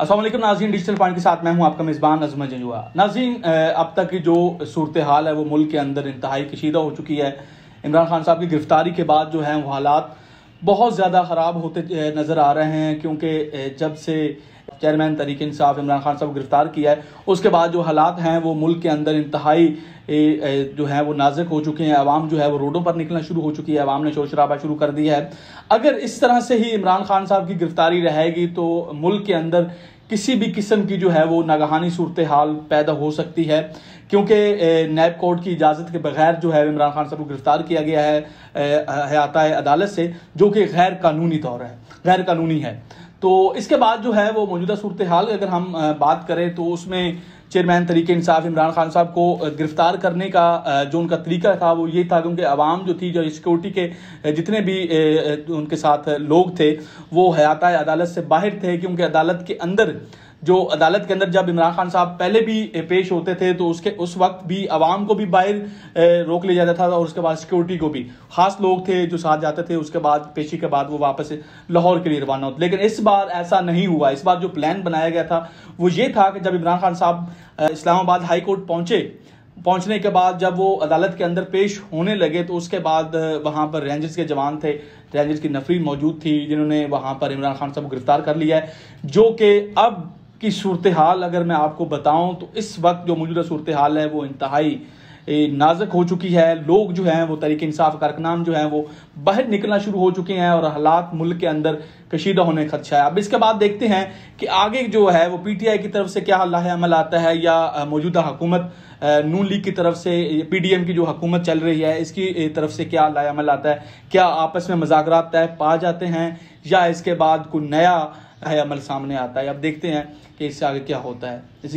असलम नाजीन digital point के साथ मैं हूं आपका मेज़बान नजमा जजुआ नाजीन अब तक की जो सूरत हाल है वो मुल्क के अंदर इंतहाई कशीदा हो चुकी है इमरान खान साहब की गिरफ्तारी के बाद जो है वो हालात बहुत ज़्यादा ख़राब होते नज़र आ रहे हैं क्योंकि जब से चेयरमैन तरीके इंसाफ इमरान खान साहब गिरफ्तार किया है उसके बाद जो हालात हैं वो मुल्क के अंदर इंतहाई जो है वो नाजुक हो चुके हैं अवाम जो है वो रोडों पर निकलना शुरू हो चुकी है अवाम ने शोर शराबा शुरू कर दिया है अगर इस तरह से ही इमरान खान साहब की गिरफ्तारी रहेगी तो मुल्क के अंदर किसी भी किस्म की जो है वो नागहानी सूरत हाल पैदा हो सकती है क्योंकि नैब कोर्ट की इजाज़त के बगैर जो है इमरान खान साहब को गिरफ्तार किया गया है है अदालत से जो कि गैर कानूनी तौर है गैर कानूनी है तो इसके बाद जो है वो मौजूदा सूरत हाल अगर हम बात करें तो उसमें चेयरमैन तरीके इंसाफ इमरान खान साहब को गिरफ्तार करने का जो उनका तरीका था वो ये था कि उनके आवाम जो थी जो सिक्योरिटी के जितने भी उनके साथ लोग थे वो हयात अदालत से बाहर थे क्योंकि अदालत के अंदर जो अदालत के अंदर जब इमरान खान साहब पहले भी पेश होते थे तो उसके उस वक्त भी आवाम को भी बाहर रोक लिया जाता था और उसके बाद सिक्योरिटी को भी खास लोग थे जो साथ जाते थे उसके बाद पेशी के बाद वो वापस लाहौर के लिए रवाना होते लेकिन इस बार ऐसा नहीं हुआ इस बार जो प्लान बनाया गया था वो ये था कि जब इमरान खान साहब इस्लामाबाद हाई कोर्ट पहुंचे पहुंचने के बाद जब वो अदालत के अंदर पेश होने लगे तो उसके बाद वहां पर रेंजर्स के जवान थे रेंजर्स की नफरी मौजूद थी जिन्होंने वहां पर इमरान खान साहब को गिरफ्तार कर लिया है जो कि अब की सूरत हाल अगर मैं आपको बताऊं तो इस वक्त जो मौजूदा सूरत हाल है वो इंतहाई नाजुक हो चुकी है लोग जो हैं वो तरीके इंसाफ कारकनान जो हैं वो बाहर निकलना शुरू हो चुके हैं और हालात मुल्क के अंदर कशीदा होने का खदशा है अब इसके बाद देखते हैं कि आगे जो है वो पीटीआई की तरफ से क्या लाह अमल आता है या मौजूदा हुकूमत नू लीग की तरफ से पीडीएम की जो हुकूमत चल रही है इसकी तरफ से क्या लाह अमल आता है क्या आपस में मजाक तय पा जाते हैं या इसके बाद कोई नया है अमल सामने आता है अब देखते हैं कि इससे आगे क्या होता है